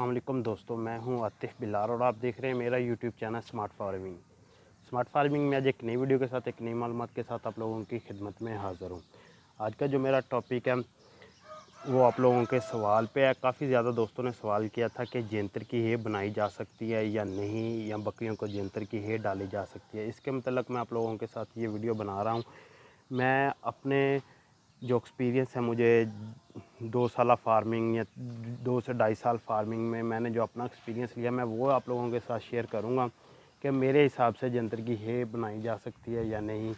असलम दोस्तों मैं हूं आतिफ बिलार और आप देख रहे हैं मेरा YouTube channel smart farming smart farming में आज एक नई वीडियो के साथ एक नई मालूम के साथ आप लोगों की खिदमत में हाज़िर हूं आज का जो मेरा टॉपिक है वो आप लोगों के सवाल पे है काफ़ी ज़्यादा दोस्तों ने सवाल किया था कि जेंतर की हे बनाई जा सकती है या नहीं या बकरियों को जेंतर की हे डाली जा सकती है इसके मतलब मैं आप लोगों के साथ ये वीडियो बना रहा हूँ मैं अपने जो एक्सपीरियंस है मुझे दो साल फार्मिंग या दो से ढाई साल फार्मिंग में मैंने जो अपना एक्सपीरियंस लिया मैं वो आप लोगों के साथ शेयर करूँगा कि मेरे हिसाब से जंतर की हे बनाई जा सकती है या नहीं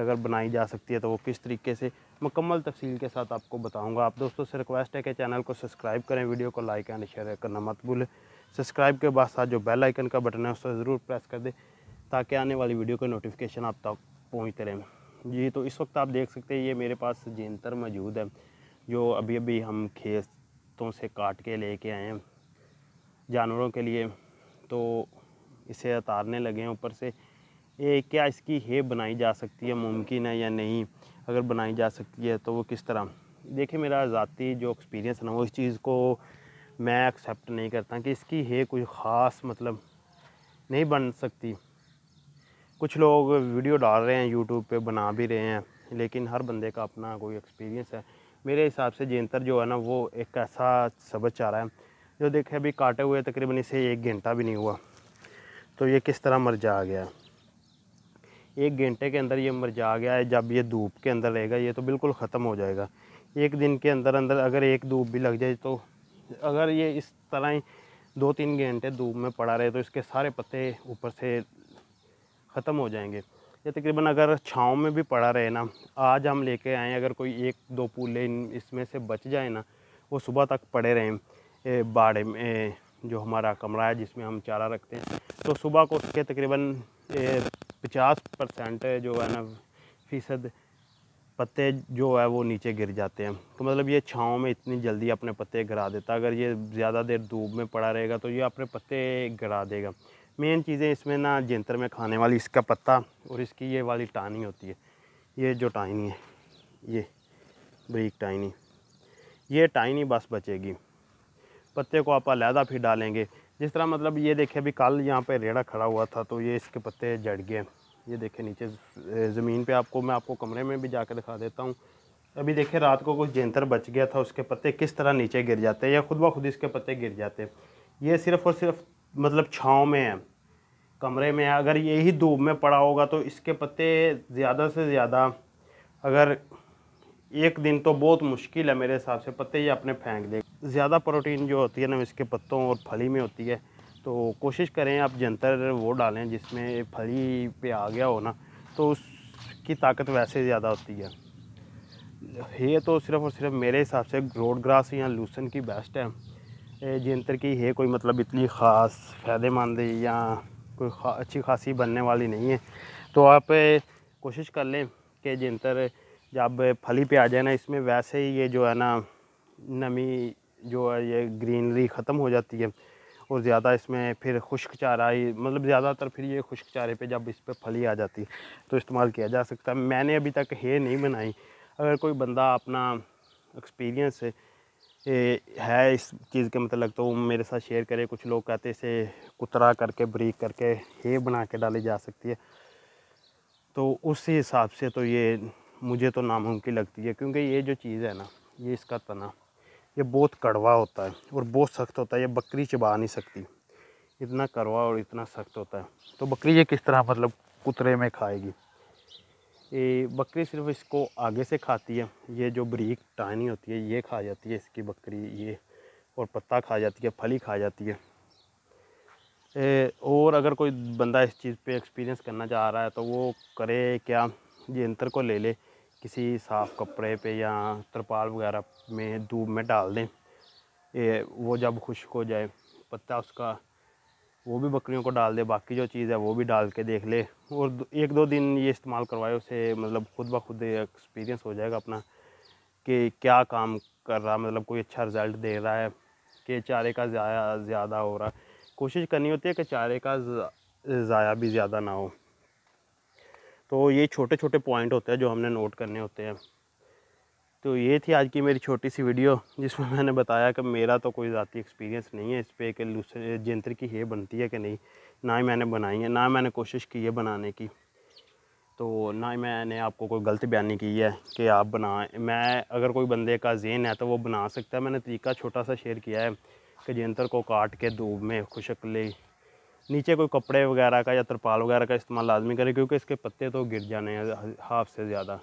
अगर बनाई जा सकती है तो वो किस तरीके से मुकम्मल तफसील के साथ आपको बताऊंगा आप दोस्तों से रिक्वेस्ट है कि चैनल को सब्सक्राइब करें वीडियो को लाइक एंड शेयर करना मत भूलें सब्सक्राइब के बाद साथ जो बेल आइकन का बटन है उसको ज़रूर प्रेस कर दें ताकि आने वाली वीडियो का नोटिफिकेशन आप तक पहुँचते रहें जी तो इस वक्त आप देख सकते हैं ये मेरे पास जेंतर मौजूद है जो अभी अभी हम खेतों से काट के लेके आए हैं जानवरों के लिए तो इसे उतारने लगे हैं ऊपर से ये क्या इसकी हे बनाई जा सकती है मुमकिन है या नहीं अगर बनाई जा सकती है तो वो किस तरह देखिए मेरा ज़ाती जो एक्सपीरियंस है ना वो इस चीज़ को मैं एक्सेप्ट नहीं करता कि इसकी हे कोई ख़ास मतलब नहीं बन सकती कुछ लोग वीडियो डाल रहे हैं यूट्यूब पे बना भी रहे हैं लेकिन हर बंदे का अपना कोई एक्सपीरियंस है मेरे हिसाब से जेंतर जो है ना वो एक ऐसा सबक चाह रहा है जो देखे अभी काटे हुए तकरीबन इसे एक घंटा भी नहीं हुआ तो ये किस तरह मर जा गया है एक घंटे के अंदर ये मर जा गया है जब ये धूप के अंदर रहेगा ये तो बिल्कुल ख़त्म हो जाएगा एक दिन के अंदर अंदर अगर एक धूप भी लग जाए तो अगर ये इस तरह ही दो तीन घंटे धूप में पड़ा रहे तो इसके सारे पत्ते ऊपर से ख़त्म हो जाएंगे ये तकरीबन अगर छाँव में भी पड़ा रहे ना आज हम लेके आए अगर कोई एक दो पूले इसमें से बच जाए ना वो सुबह तक पड़े रहें बाड़े में जो हमारा कमरा है जिसमें हम चारा रखते हैं तो सुबह को उसके तकरीबन पचास परसेंट जो है ना फ़ीसद पत्ते जो है वो नीचे गिर जाते हैं तो मतलब ये छाँव में इतनी जल्दी अपने पत्ते गिरा देता अगर ये ज़्यादा देर धूप में पड़ा रहेगा तो ये अपने पत्ते गिरा देगा मेन चीज़ें इसमें ना जेंतर में खाने वाली इसका पत्ता और इसकी ये वाली टाहनी होती है ये जो टाइनी है ये ब्रीक टाइनी ये टाइनी बस बचेगी पत्ते को आप लहदा फिर डालेंगे जिस तरह मतलब ये देखे अभी कल यहाँ पे रेड़ा खड़ा हुआ था तो ये इसके पत्ते जड़ गए ये देखे नीचे ज़मीन पे आपको मैं आपको कमरे में भी जा दिखा देता हूँ अभी देखे रात को कुछ जेंतर बच गया था उसके पत्ते किस तरह नीचे गिर जाते हैं या खुद ब खुद इसके पत्ते गिर जाते हैं ये सिर्फ़ और सिर्फ मतलब छाँव में है कमरे में अगर यही धूप में पड़ा होगा तो इसके पत्ते ज़्यादा से ज़्यादा अगर एक दिन तो बहुत मुश्किल है मेरे हिसाब से पत्ते ये अपने फेंक दे ज़्यादा प्रोटीन जो होती है ना इसके पत्तों और फली में होती है तो कोशिश करें आप जंतर वो डालें जिसमें फली पे आ गया हो ना तो उसकी ताकत वैसे ज़्यादा होती है ये तो सिर्फ़ और सिर्फ मेरे हिसाब से ग्रोड ग्रास या लूसन की बेस्ट है जंत्र की है कोई मतलब इतनी ख़ास फ़ायदेमंद या कोई खा, अच्छी खासी बनने वाली नहीं है तो आप कोशिश कर लें कि जंत्र जब फली पे आ जाए ना इसमें वैसे ही ये जो है ना नमी जो है ये ग्रीनरी ख़त्म हो जाती है और ज़्यादा इसमें फिर खुश्क चारा ही मतलब ज़्यादातर फिर ये खुश्क चारे पे जब इस पर फली आ जाती है तो इस्तेमाल किया जा सकता है मैंने अभी तक हे नहीं बनाई अगर कोई बंदा अपना एक्सपीरियंस है है इस चीज़ के मतलब तो मेरे साथ शेयर करें कुछ लोग कहते इसे कुतरा करके ब्रीक करके हे बना के डाली जा सकती है तो उस हिसाब से तो ये मुझे तो नामुमकिन लगती है क्योंकि ये जो चीज़ है ना ये इसका तना ये बहुत कड़वा होता है और बहुत सख्त होता है ये बकरी चबा नहीं सकती इतना कड़वा और इतना सख्त होता है तो बकरी ये किस तरह मतलब कुतरे में खाएगी ये बकरी सिर्फ इसको आगे से खाती है ये जो बरीक टहनी होती है ये खा जाती है इसकी बकरी ये और पत्ता खा जाती है फली खा जाती है ए, और अगर कोई बंदा इस चीज़ पे एक्सपीरियंस करना चाह रहा है तो वो करे क्या ये यंत्र को ले ले किसी साफ़ कपड़े पे या तरपाल वगैरह में धूप में डाल दें ए, वो जब खुश्क हो जाए पत्ता उसका वो भी बकरियों को डाल दे बाकी जो चीज़ है वो भी डाल के देख ले और एक दो दिन ये इस्तेमाल करवाए उसे मतलब खुद ब खुद एक्सपीरियंस हो जाएगा अपना कि क्या काम कर रहा मतलब कोई अच्छा रिज़ल्ट दे रहा है कि चारे का ज़ाया ज़्यादा हो रहा कोशिश करनी होती है कि चारे का ज़ाया भी ज़्यादा ना हो तो ये छोटे छोटे पॉइंट होते हैं जो हमने नोट करने होते हैं तो ये थी आज की मेरी छोटी सी वीडियो जिसमें मैंने बताया कि मेरा तो कोई ज़ाती एक्सपीरियंस नहीं है इस पर कि दूसरे जंत्र की ये बनती है कि नहीं ना ही मैंने बनाई है ना मैंने कोशिश की है बनाने की तो ना ही मैंने आपको कोई गलत बयानी की है कि आप बना मैं अगर कोई बंदे का जेन है तो वो बना सकता है मैंने तरीका छोटा सा शेयर किया है कि जंत्र को काट के धूप में खुशक ले नीचे कोई कपड़े वगैरह का या तरपाल वगैरह का इस्तेमाल लाजमी करें क्योंकि इसके पत्ते तो गिर जाने हैं हाफ से ज़्यादा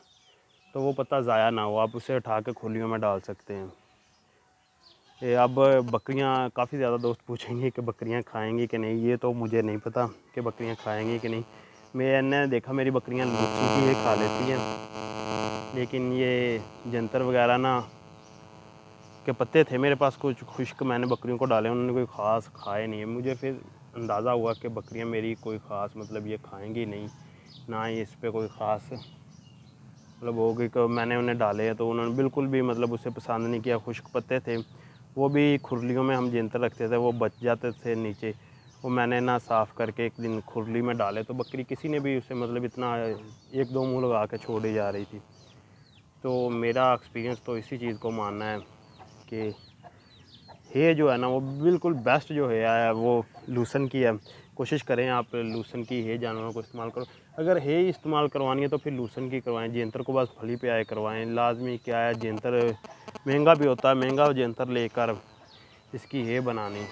तो वो पत्ता ज़ाया ना हो आप उसे उठा के खोलियों में डाल सकते हैं ये अब बकरियां काफ़ी ज़्यादा दोस्त पूछेंगे कि बकरियां खाएंगी कि नहीं ये तो मुझे नहीं पता कि बकरियां खाएंगी कि नहीं मैंने देखा मेरी बकरियां लूची भी है खा लेती हैं लेकिन ये जंतर वगैरह ना के पत्ते थे मेरे पास कुछ खुश्क मैंने बकरियों को डाले उन्होंने कोई ख़ास खाए नहीं है मुझे फिर अंदाज़ा हुआ कि बकरियाँ मेरी कोई ख़ास मतलब ये खाएंगी नहीं ना ही इस पर कोई ख़ास मतलब हो गई मैंने उन्हें डाले तो उन्होंने बिल्कुल भी मतलब उसे पसंद नहीं किया खुश्क पत्ते थे वो भी खुरलियों में हम जिनते रखते थे वो बच जाते थे नीचे वो मैंने ना साफ़ करके एक दिन खुरली में डाले तो बकरी किसी ने भी उसे मतलब इतना एक दो मुँह लगा के छोड़ी जा रही थी तो मेरा एक्सपीरियंस तो इसी चीज़ को मानना है कि हे जो है ना वो बिल्कुल बेस्ट जो है वो लूसन की है कोशिश करें आप लूसन की हे जानवरों को इस्तेमाल करो अगर हे इस्तेमाल करवानी है तो फिर लूसन की करवाएं जेंतर को बस फली पे आए करवाएं लाजमी क्या है जेंतर महंगा भी होता है महंगा जेंतर लेकर इसकी हे बनानी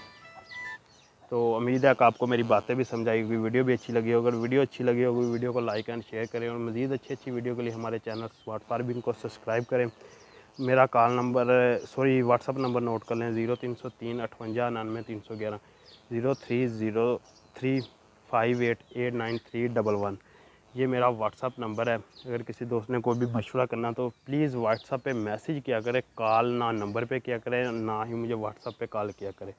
तो उम्मीद है कि आपको मेरी बातें भी समझाई होगी वीडियो भी अच्छी लगी होगी अगर वीडियो अच्छी लगी होगी वीडियो को लाइक एंड शेयर करें और मज़ीद अच्छी अच्छी वीडियो के लिए हमारे चैनल स्मार्ट फार्मिंग को सब्सक्राइब करें मेरा call number sorry WhatsApp number note कर लें ज़ीरो तीन सौ तीन अठवंजा नानवे तीन सौ ग्यारह zero three zero three five eight eight nine three double one ये मेरा व्हाट्सअप नंबर है अगर किसी दोस्त ने कोई भी मशवरा करना तो प्लीज़ व्हाट्सअप पे मैसेज किया करें कॉल ना नंबर पे किया करें ना ही मुझे व्हाट्सअप पे कॉल किया करें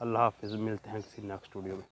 अल्लाह हाफ़ मिलते हैं किसी नेक्स्ट स्टूडियो में